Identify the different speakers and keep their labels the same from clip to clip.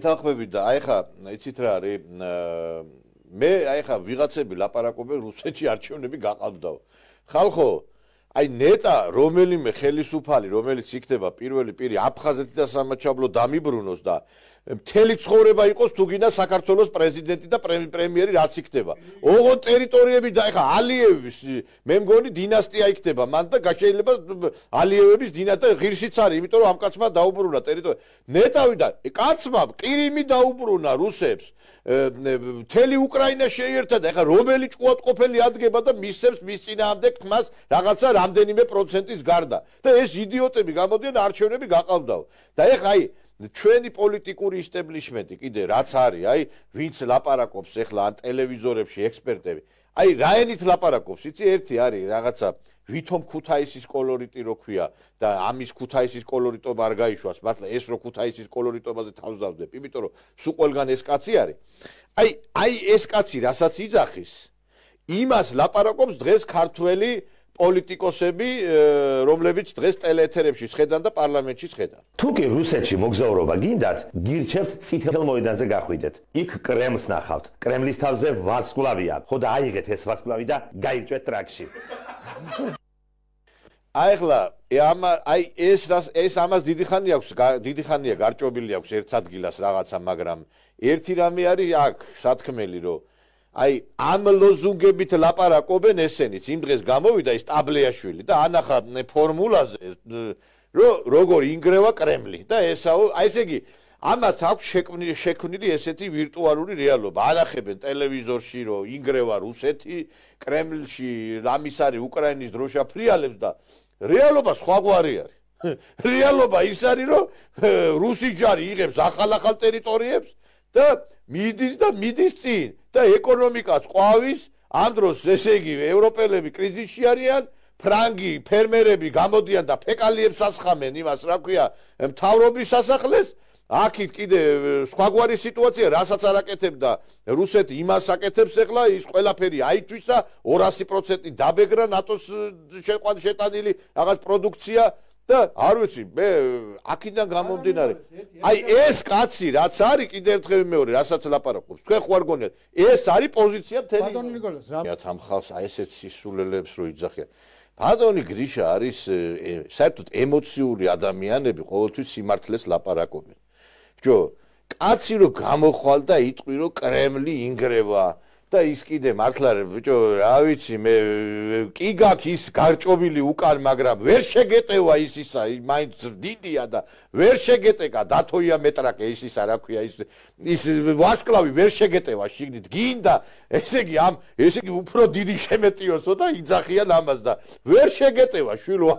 Speaker 1: ეთანხმები და აი ხა იცით რა არის მე აი ხა ვიღაცები ლაპარაკობენ რუსეთში არჩევნები გაყავდაო ხალხო აი ნეტა რომელიმე ხელისუფალი რომელიც იქნება პირველი პირი აფხაზეთი და სამაჩაბლო დამიბრუნოს და მთელი ცხოვრება იყოს თუგინა საქართველოს პრეზიდენტი და პრემიერი რაც იქნება. ოღონ ტერიტორიები და ეხა ალიევის მე მგონი დინასტია იქნება მან და შეიძლება ალიევების დინა და ღირსიც არის, იმიტომ რომ ამ კაცმა დაუბრუნა ტერიტორია. ნეტავიდან კაცმა ყირიმი დაუბრუნა რუსებს. მთელი უკრაინა შეიერთა და ეხა რომელი ჭუატყოფელი ადგება და მისცემს მის წინაამდე თქმას რაღაცა რამდენიმე პროცენტის გარდა. და ეს იდიოტები გამოდიან არჩევნები გაყავდაო. და ეხა აი ჩვენი პოლიტიკური ისტებლიშმენტი კიდე რაც არის, აი, ვინც ლაპარაკობს ახლა ან ტელევიზორებში ექსპერტები. აი, რაენით ლაპარაკობს? იცი, ერთი არის რაღაცა ვითომ ქუთაისის კოლორიტი როქვია და ამის ქუთაისის კოლორიტობა არ გაიშვას, მართლა ეს რო ქუთაისის კოლორიტობაზე თავსდავდებ, იმიტომ რომ სულ ყველგან ეს კაცი არის. აი, აი ეს კაცი რასაც იძახის, იმას ლაპარაკობს დღეს ქართველი პოლიტიკოსები, რომლებიც დღეს ტელეეთერებში შედან და პარლამენტში შედან. თუკი რუსეთში მოგზაურობა გინდათ, გირჩევთ ციტელ მოედანზე გახვიდეთ. იქ კრემს ნახავთ. კრემლის თავზე ვარსკვლავია. ხო და აიღეთ ეს ვარსკვლავი და გაიჭვეთ ტრაქში. აიღლა, ამა აი ეს რას ეს ამას დიდი ხანი აქვს, დიდი ხანია გარჭობილი აქვს ერთ ადგილას რაღაცა, მაგრამ ერთი რამე არის აქ, სათქმელი რომ აი ამ ლოზუნგებით ლაპარაკობენ ესენიც იმ დღეს გამოვიდა ეს ტაბლეაშვილი და ანახა ფორმულაზე რომ როგორ ინგრევა კრემლი და ესაო აი ესე იგი ამათ აქვს შექმნილი შექმნილი ესეთი ვირტუალური რეალობა ანახებენ ტელევიზორში რომ ინგრევა რუსეთი კრემლში რამის არის უკრაინის დროშა ფრიალებს და რეალობა სხვაგვარი არის რეალობა ის არის რომ რუსი ჯარი იღებს ახალ-ახალ ტერიტორიებს და მიდის და მიდის წინ და ეკონომიკაც ყავის, ამ დროს ესე იგი ევროპელები კრიზისში არიან, ფრანგი ფერმერები გამოდიან და ფეკალიებს ასხამენ იმას, რა ქვია, მთავრობის სასახლეს. აქეთ კიდე სხვაგვარი სიტუაცია, რასაც არაკეთებდა რუსეთი, იმას აკეთებს ეხლა, ის ყველაფერი აიჭვის და 200% დაბეგრა ნატოს შეყვანილი რაღაც პროდუქცია და არ ვიცი მე აქიდან გამომდინარე აი ეს კაცი რაც არის კიდევ ერთხელ მეორე რასაც ლაპარაკობს თქვენ ხო არ გონიათ ეს არის პოზიცია თენი ბატონი ნიკოლას რა თამხავს აი ესეც სისულელებს რო იძახიან ბატონი გრიშა არის საერთოდ ემოციური ადამიანები ყოველთვის სიმართლეს ლაპარაკობენ ბჭო კაცი რო გამოხვალ და იტყვი რო კრემლი ინგრევა და ის კიდე მართლა ბიჭო რა ვიცი მე კი გაქვს ის გარჭობილი უკან მაგრამ ვერ შეგეტევა ის ისა მაინც დიდია და ვერ შეგეტეკა დათოია მეტრაკე ის ისა რა ქვია ის ის ვაშკლავი ვერ შეგეტევა შიგნით გინდა ესე იგი ამ ესე იგი უფრო დიდი შემეტიოსო და იძახიან ამას და ვერ შეგეტევა შვილო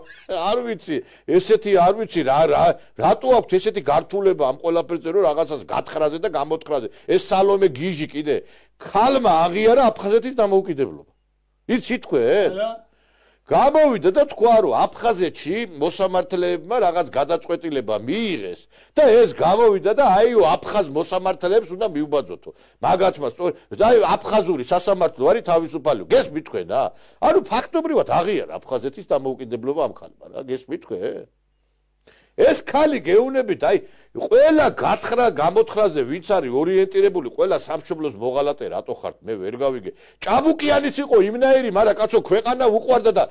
Speaker 1: არ ვიცი ესეთი არ ვიცი რა რა რატო აქვს ესეთი გართულება ამ ყველაფერზე რომ რაღაცას გათხრაზე და გამოთხრაზე ეს სალომე გიჟი კიდე ხალმა აღიარა აფხაზეთის დამოუკიდებლობა. ის ითქვეს? არა. გამოვიდა და თქვა რომ აფხაზეთში მოსამართლეებმა რაღაც გადაწყვეტილება მიიღეს და ეს გამოვიდა და აიო აფხაზ მოსამართლეებს უნდა მიუბაძოთო. მაგათმა სწორ აი აფხაზური სასამართლო არის თავისუფალი. გესმით თქვენ რა? ანუ ფაქტობრივად აღიარა აფხაზეთის დამოუკიდებლობა ამ ხალხმა რა. გესმით თქვენ? ეს ხალი გეუნებით, აი, ყველა გათხრა გამოთხრაზე ვინც არის ორიენტირებული, ყველა სამშობლოს მოღალატე რატო ხართ? მე ვერ გავიგე. ჭაბუკიანიც იყო იმნაირი, მაგრამ კაცო ქვეყანა უყვარდა და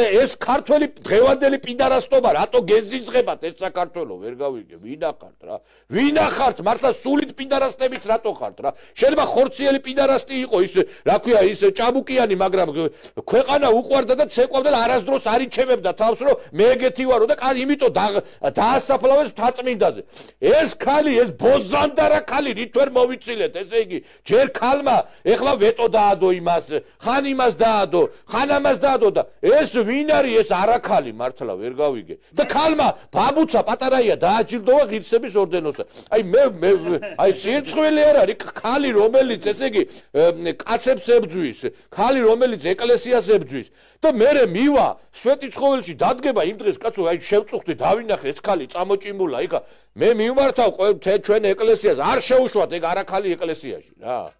Speaker 1: ეს ქართველი დღევანდელი პინდარასტობა რატო გეზიზღებათ ეს საქართველოს? ვერ გავიგე. ვინ ახართ რა? ვინ ახართ? მართლა სულით პინდარასტებიც რატო ხართ რა? შეიძლება ხორციელი პინდარასტი იყო ის, რა ქვია, ის ჭაბუკიანი, მაგრამ ქვეყანა უყვარდა და ცეკვავდა და არასდროს არიჩევებდა თავს, რომ მე ეგეთი ვარო და იმიტომ დაასაფლავეს მთაწმინდაზე. ეს ქალი, ეს ბოზანდარა ქალი რითვერ მოვიწილეთ, ესე იგი, ჯერ ქალმა ეხლა ვეტო დაადო იმას, ხან იმას დაადო, ხან ამას დაადო და ეს ვინ არის ეს არაქალი მართლა ვერ გავიგე. და ქალმა ბაბუცა პატარაია დააჯილდოვა ღირსების ორდენოსა. აი მე მე აი სიცხვილი არ არის ქალი რომელიც ესე იგი კაცებს ებძვის, ქალი რომელიც ეკლესიას ებძვის და მე მივა სვეტიცხოველში დადგება იმ დღეს კაცო აი შევწუხდი დავინახე ეს ქალი წამოჭიმულა იქა მე მივმართავ ჩვენ ეკლესიას არ შეუშვათ ეგ არაქალი ეკლესიაში რა